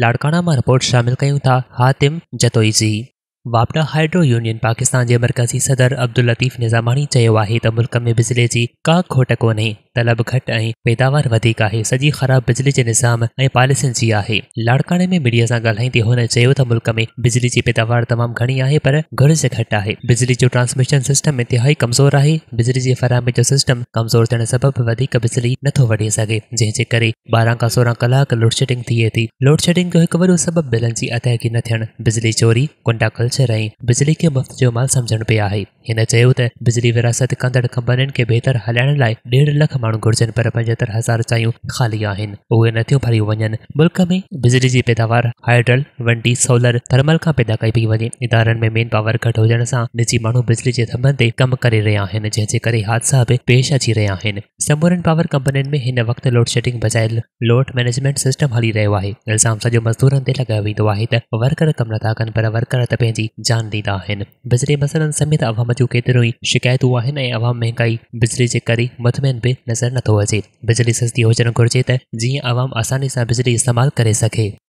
लाड़काना में रिपोर्ट शामिल क्यों था हातिम जतोईजी वापडा हाइड्रो यूनियन पाकिस्तान के मरकजी सदर अब्दुल लतीफ़ निज़ामानी है आहे मुल्क में बिजली की का खोट को तलब घट ऐं पैदावार वधीक आहे ख़राब बिजली के निज़ाम ऐं पॉलिसियुनि जी आहे लाड़काणे में मीडिया से ॻाल्हाईंदे हुन चयो मुल्क में बिजली की पैदावार तमाम घणी है पर घुर्ज घट है बिजली जो ट्रांसमिशन सिस्टम इंतिहाई कमज़ोर है बिजली की फराहमी जो सिस्टम कमज़ोर थे सबबि बिजली नथो वठी जैसे जंहिंजे करे ॿारहं खां सोरहं कलाक लोड शेडिंग थिए थी लोड शेडिंग जो हिकु वॾो सबबु बिलनि अदायगी न थियणु बिजली चोरी कुंडाकल ख़ुशि रही बिजली खे मुफ़्त जो माल सम्झण पिया आहे हिन चयो त बिजली विरासत कंदड़ कंपनियुनि खे बहितर हलाइण लाइ ॾेढ लख माण्हू घुर्जनि पर पंजहतरि हज़ार चाहियूं ख़ाली आहिनि उहे नथियूं भरियूं मुल्क में बिजली की पैदावार हाइड्रल वंडी सोलर थर्मल खां पैदा कई पई वञे इदारनि में मेन पावर घट हुजण सां निजी माण्हू बिजली के थंभनि ते कमु करे रहिया आहिनि जंहिंजे करे हादसा बि पेश अची रहिया आहिनि समूरनि पावर कंपनियों में हिन वक़्तु लोड शेडिंग बजायल लोड मैनेजमेंट सिस्टम हली रहियो है इल्ज़ाम सॼो मज़दूरनि ते लॻायो वेंदो आहे वर्कर कम नथा कनि पर वर्कर त पंहिंजी ಜಾನ್ದಿದಾಹೆನ್ ಬಿಜ್ರಿ ಮಸಲನ್ समेत ई शिकायतूं आहिनि ऐं अवाम महांगाई बिजली जे करे मुतमिन बि नज़र नथो अचे बिजली सस्ती हुजणु घुरिजे त जीअं अवाम आसानी सां बिजली इस्तेमालु करे सघे